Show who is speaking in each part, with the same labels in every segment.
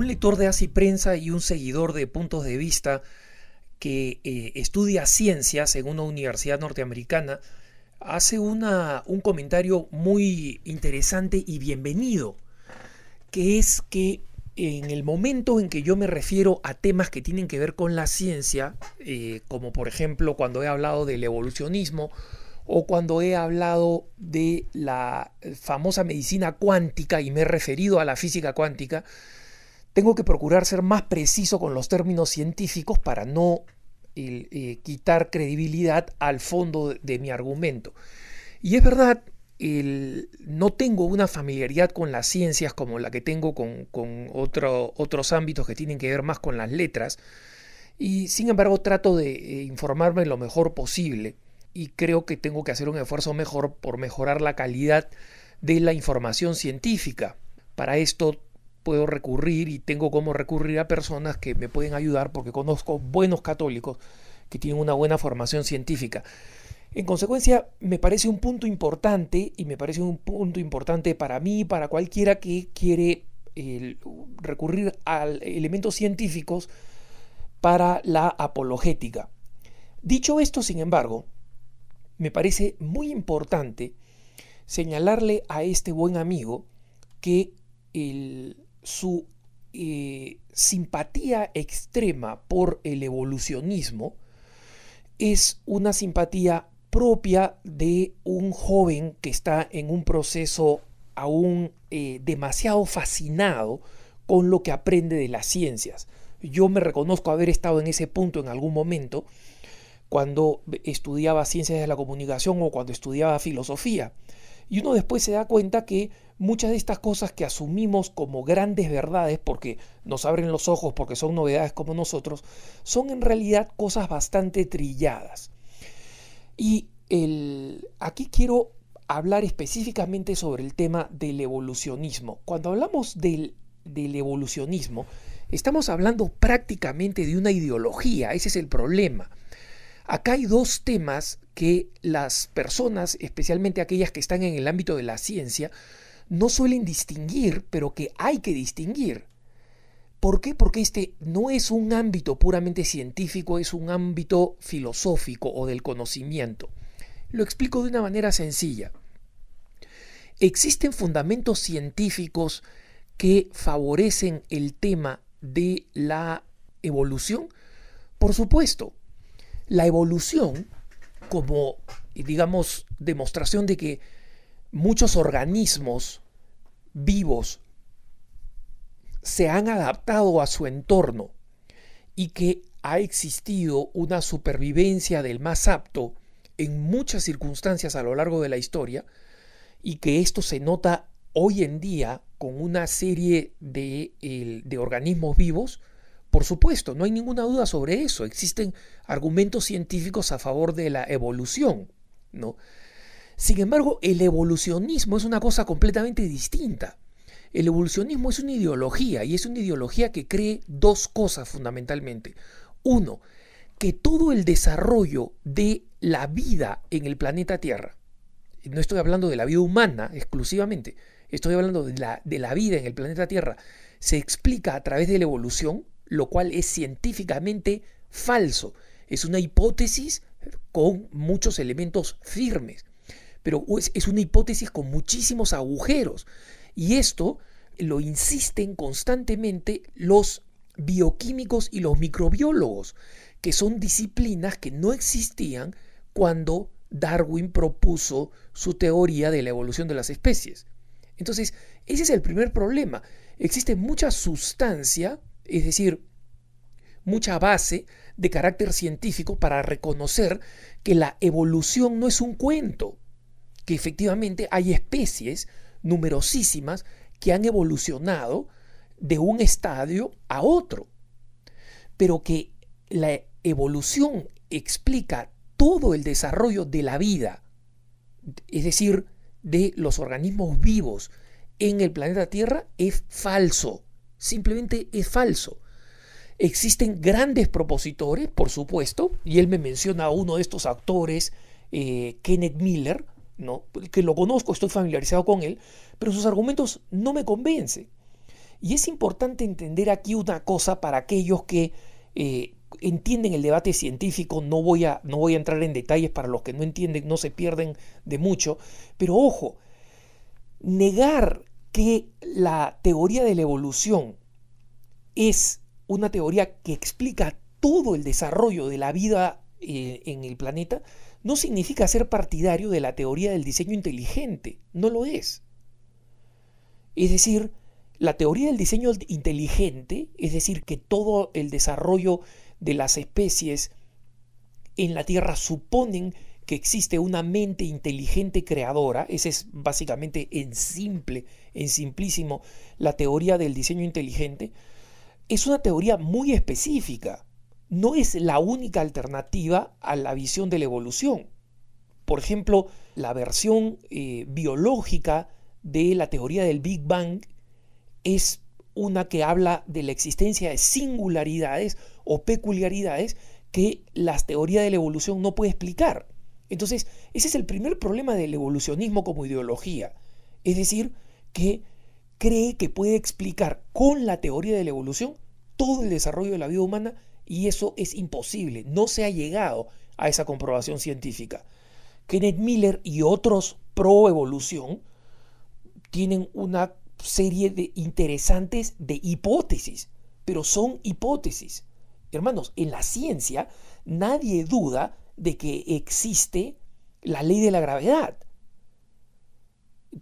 Speaker 1: un lector de Así Prensa y un seguidor de puntos de vista que eh, estudia ciencias en una universidad norteamericana, hace una, un comentario muy interesante y bienvenido, que es que en el momento en que yo me refiero a temas que tienen que ver con la ciencia, eh, como por ejemplo cuando he hablado del evolucionismo o cuando he hablado de la famosa medicina cuántica y me he referido a la física cuántica, tengo que procurar ser más preciso con los términos científicos para no eh, quitar credibilidad al fondo de, mi argumento. Y es verdad, no tengo una familiaridad con las ciencias como la que tengo con, otros ámbitos que tienen que ver más con las letras. Y sin embargo trato de eh, informarme lo mejor posible y creo que tengo que hacer un esfuerzo mejor por mejorar la calidad de la información científica. Para esto puedo recurrir y tengo cómo recurrir a personas que me pueden ayudar porque conozco buenos católicos que tienen una buena formación científica. En consecuencia, me parece un punto importante y me parece un punto importante para mí, para cualquiera que quiere recurrir a elementos científicos para la apologética. Dicho esto, sin embargo, me parece muy importante señalarle a este buen amigo que el, su eh, simpatía extrema por el evolucionismo es una simpatía propia de un joven que está en un proceso aún eh, demasiado fascinado con lo que aprende de las ciencias. Yo me reconozco haber estado en ese punto en algún momento cuando estudiaba ciencias de la comunicación o cuando estudiaba filosofía. Y uno después se da cuenta que muchas de estas cosas que asumimos como grandes verdades, porque nos abren los ojos, porque son novedades como nosotros, son en realidad cosas bastante trilladas. Y el, aquí quiero hablar específicamente sobre el tema del evolucionismo. Cuando hablamos del, del evolucionismo, estamos hablando prácticamente de una ideología, ese es el problema. Acá hay dos temas que las personas, especialmente aquellas que están en el ámbito de la ciencia, no suelen distinguir, pero que hay que distinguir. ¿Por qué? Porque este no es un ámbito puramente científico, es un ámbito filosófico o del conocimiento. Lo explico de una manera sencilla. Existen fundamentos científicos que favorecen el tema de la evolución. Por supuesto, la evolución como, digamos, demostración de que muchos organismos vivos se han adaptado a su entorno y que ha existido una supervivencia del más apto en muchas circunstancias a lo largo de la historia y que esto se nota hoy en día con una serie de, de organismos vivos por supuesto, no hay ninguna duda sobre eso. Existen argumentos científicos a favor de la evolución, ¿no? Sin embargo, el evolucionismo es una cosa completamente distinta. El evolucionismo es una ideología y es una ideología que cree dos cosas fundamentalmente. Uno, que todo el desarrollo de la vida en el planeta Tierra, no estoy hablando de la vida humana exclusivamente, estoy hablando de la, de la vida en el planeta Tierra, se explica a través de la evolución, lo cual es científicamente falso. Es una hipótesis con muchos elementos firmes, pero es una hipótesis con muchísimos agujeros. Y esto lo insisten constantemente los bioquímicos y los microbiólogos, que son disciplinas que no existían cuando Darwin propuso su teoría de la evolución de las especies. Entonces, ese es el primer problema. Existe mucha sustancia es decir, mucha base de carácter científico para reconocer que la evolución no es un cuento, que efectivamente hay especies numerosísimas que han evolucionado de un estadio a otro, pero que la evolución explica todo el desarrollo de la vida, es decir, de los organismos vivos en el planeta Tierra, es falso. Simplemente es falso. Existen grandes propositores, por supuesto, y él me menciona a uno de estos actores, eh, Kenneth Miller, que lo conozco, estoy familiarizado con él, pero sus argumentos no me convencen. Y es importante entender aquí una cosa para aquellos que eh, entienden el debate científico, no voy, a, no voy a entrar en detalles para los que no entienden, no se pierden de mucho, pero ojo, negar que la teoría de la evolución es una teoría que explica todo el desarrollo de la vida eh, en el planeta, no significa ser partidario de la teoría del diseño inteligente, no lo es. Es decir, la teoría del diseño inteligente, es decir, que todo el desarrollo de las especies en la Tierra suponen que existe una mente inteligente creadora, esa es básicamente en simple, en simplísimo, la teoría del diseño inteligente, es una teoría muy específica, no es la única alternativa a la visión de la evolución. Por ejemplo, la versión eh, biológica de la teoría del Big Bang es una que habla de la existencia de singularidades o peculiaridades que las teorías de la evolución no puede explicar. Entonces, ese es el primer problema del evolucionismo como ideología. Es decir, que cree que puede explicar con la teoría de la evolución todo el desarrollo de la vida humana y eso es imposible. No se ha llegado a esa comprobación científica. Kenneth Miller y otros pro evolución tienen una serie de interesantes de hipótesis, pero son hipótesis. Hermanos, en la ciencia nadie duda de que existe la ley de la gravedad.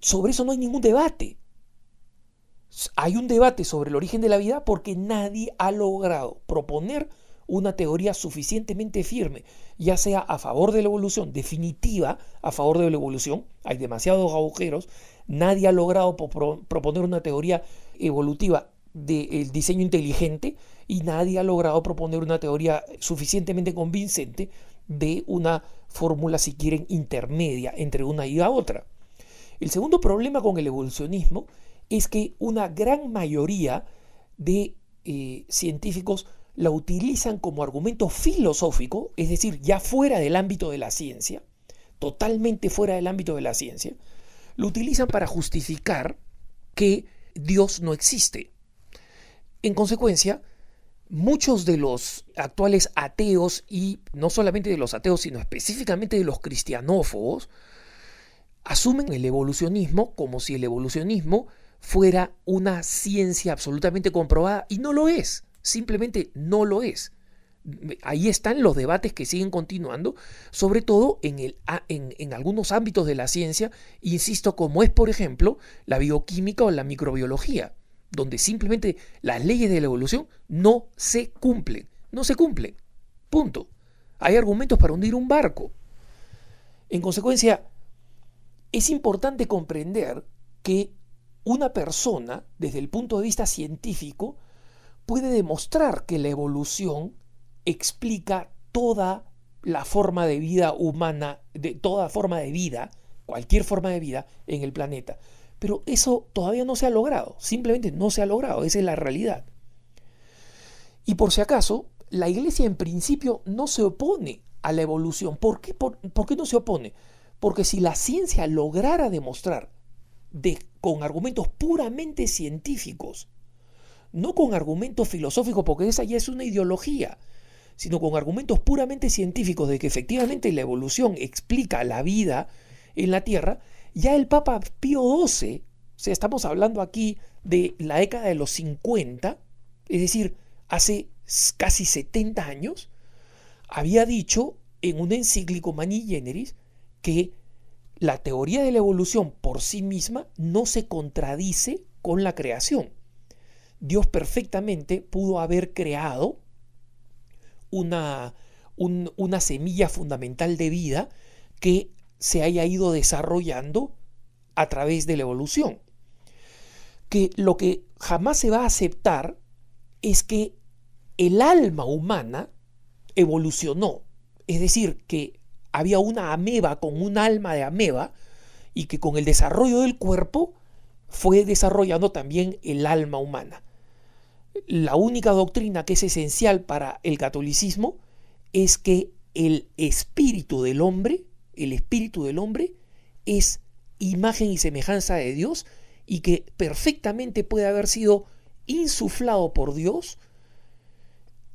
Speaker 1: Sobre eso no hay ningún debate. Hay un debate sobre el origen de la vida porque nadie ha logrado proponer una teoría suficientemente firme, ya sea a favor de la evolución, definitiva a favor de la evolución, hay demasiados agujeros, nadie ha logrado proponer una teoría evolutiva del diseño inteligente y nadie ha logrado proponer una teoría suficientemente convincente de una fórmula, si quieren, intermedia entre una y la otra. El segundo problema con el evolucionismo es que una gran mayoría de eh, científicos la utilizan como argumento filosófico, es decir, ya fuera del ámbito de la ciencia, totalmente fuera del ámbito de la ciencia, lo utilizan para justificar que Dios no existe. En consecuencia, muchos de los actuales ateos, y no solamente de los ateos, sino específicamente de los cristianófobos, asumen el evolucionismo como si el evolucionismo fuera una ciencia absolutamente comprobada, y no lo es, simplemente no lo es. Ahí están los debates que siguen continuando, sobre todo en, en algunos ámbitos de la ciencia, insisto, como es por ejemplo la bioquímica o la microbiología donde simplemente las leyes de la evolución no se cumplen, no se cumplen. Punto. Hay argumentos para hundir un barco. En consecuencia, es importante comprender que una persona, desde el punto de vista científico, puede demostrar que la evolución explica toda la forma de vida humana, de toda forma de vida, cualquier forma de vida en el planeta. Pero eso todavía no se ha logrado, simplemente no se ha logrado, esa es la realidad. Y por si acaso, la iglesia en principio no se opone a la evolución. ¿Por qué, por, qué no se opone? Porque si la ciencia lograra demostrar de, con argumentos puramente científicos, no con argumentos filosóficos, porque esa ya es una ideología, sino con argumentos puramente científicos de que efectivamente la evolución explica la vida en la Tierra, ya el Papa Pío XII, o sea, estamos hablando aquí de la década de los 50, es decir, hace casi 70 años, había dicho en un encíclico Mani Generis que la teoría de la evolución por sí misma no se contradice con la creación. Dios perfectamente pudo haber creado una, una semilla fundamental de vida que se haya ido desarrollando a través de la evolución. Que lo que jamás se va a aceptar es que el alma humana evolucionó. Es decir, que había una ameba con un alma de ameba y que con el desarrollo del cuerpo fue desarrollando también el alma humana. La única doctrina que es esencial para el catolicismo es que el espíritu del hombre el espíritu del hombre es imagen y semejanza de Dios y que perfectamente puede haber sido insuflado por Dios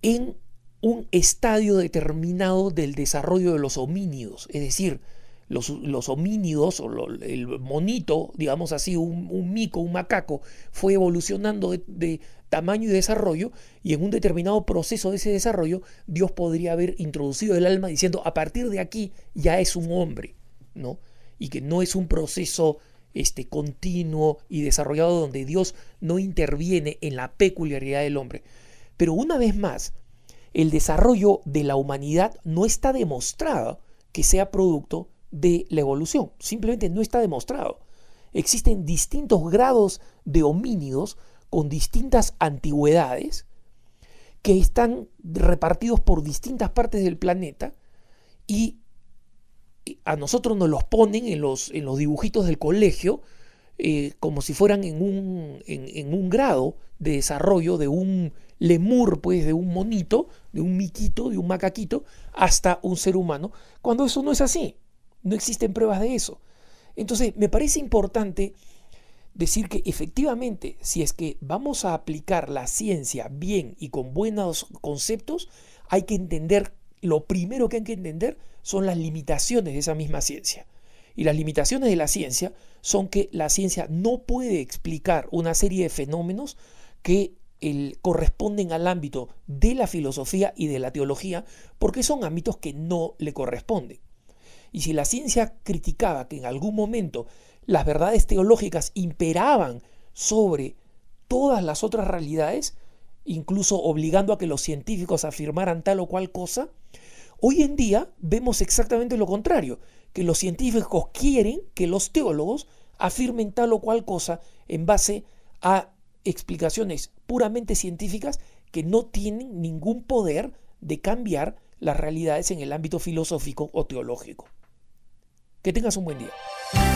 Speaker 1: en un estadio determinado del desarrollo de los homínidos, es decir, los, los homínidos o el monito, digamos así, un, mico, un macaco, fue evolucionando de, tamaño y desarrollo, y en un determinado proceso de ese desarrollo, Dios podría haber introducido el alma diciendo, a partir de aquí ya es un hombre, ¿no? Y que no es un proceso este, continuo y desarrollado donde Dios no interviene en la peculiaridad del hombre. Pero una vez más, el desarrollo de la humanidad no está demostrado que sea producto de la evolución, simplemente no está demostrado. Existen distintos grados de homínidos con distintas antigüedades que están repartidos por distintas partes del planeta y a nosotros nos los ponen en los, en los dibujitos del colegio eh, como si fueran en un, en, en un grado de desarrollo de un lemur, pues de un monito, de un miquito, de un macaquito, hasta un ser humano, cuando eso no es así. No existen pruebas de eso. Entonces, me parece importante decir que efectivamente, si es que vamos a aplicar la ciencia bien y con buenos conceptos, hay que entender, lo primero que hay que entender son las limitaciones de esa misma ciencia. Y las limitaciones de la ciencia son que la ciencia no puede explicar una serie de fenómenos que corresponden al ámbito de la filosofía y de la teología, porque son ámbitos que no le corresponden. Y si la ciencia criticaba que en algún momento las verdades teológicas imperaban sobre todas las otras realidades, incluso obligando a que los científicos afirmaran tal o cual cosa, hoy en día vemos exactamente lo contrario, que los científicos quieren que los teólogos afirmen tal o cual cosa en base a explicaciones puramente científicas que no tienen ningún poder de cambiar las realidades en el ámbito filosófico o teológico. Que tengas un buen día.